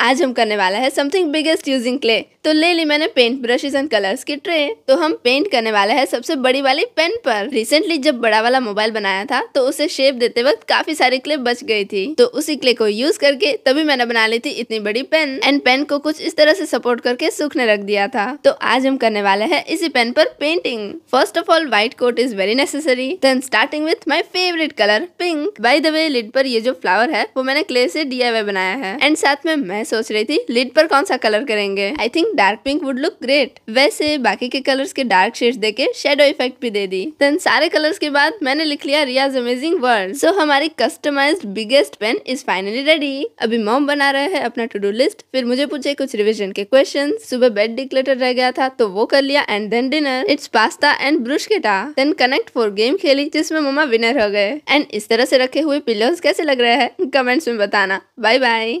आज हम करने वाला है समथिंग बिगेस्ट यूजिंग क्ले तो ले ली मैंने पेंट ब्रशेज एंड कलर्स की ट्रे तो हम पेंट करने वाला है सबसे बड़ी वाली पेन पर रिसेंटली जब बड़ा वाला मोबाइल बनाया था तो उसे शेप देते वक्त काफी सारी क्ले बच गई थी तो उसी क्ले को यूज करके तभी मैंने बना ली थी इतनी बड़ी पेन एंड पेन को कुछ इस तरह से सपोर्ट करके सूखने रख दिया था तो आज हम करने वाले है इसी पेन पर painting first of all white coat is very necessary then starting with my favourite colour pink by the way lid पर ये जो फ्लावर है वो मैंने क्ले से डी बनाया है एंड साथ में मैं सोच रही थी लिड पर कौन सा कलर करेंगे I think dark pink would look great वैसे बाकी के कलर्स के डार्क दे देके शेडो इफेक्ट भी दे दी देन सारे कलर्स के बाद मैंने लिख लिया रियाज अमेजिंग वर्ल्ड सो हमारी customised biggest pen is finally ready अभी मोम बना रहे हैं अपना टू डू लिस्ट फिर मुझे पूछे कुछ रिविजन के क्वेश्चन सुबह बेड डिक्लेटर रह गया था तो वो कर लिया and then dinner it's pasta and bruschetta then connect four game खेली जिसमें मम्मा विनर हो गए एंड इस तरह से रखे हुए पिलर्स कैसे लग रहे हैं कमेंट्स में बताना बाय बाय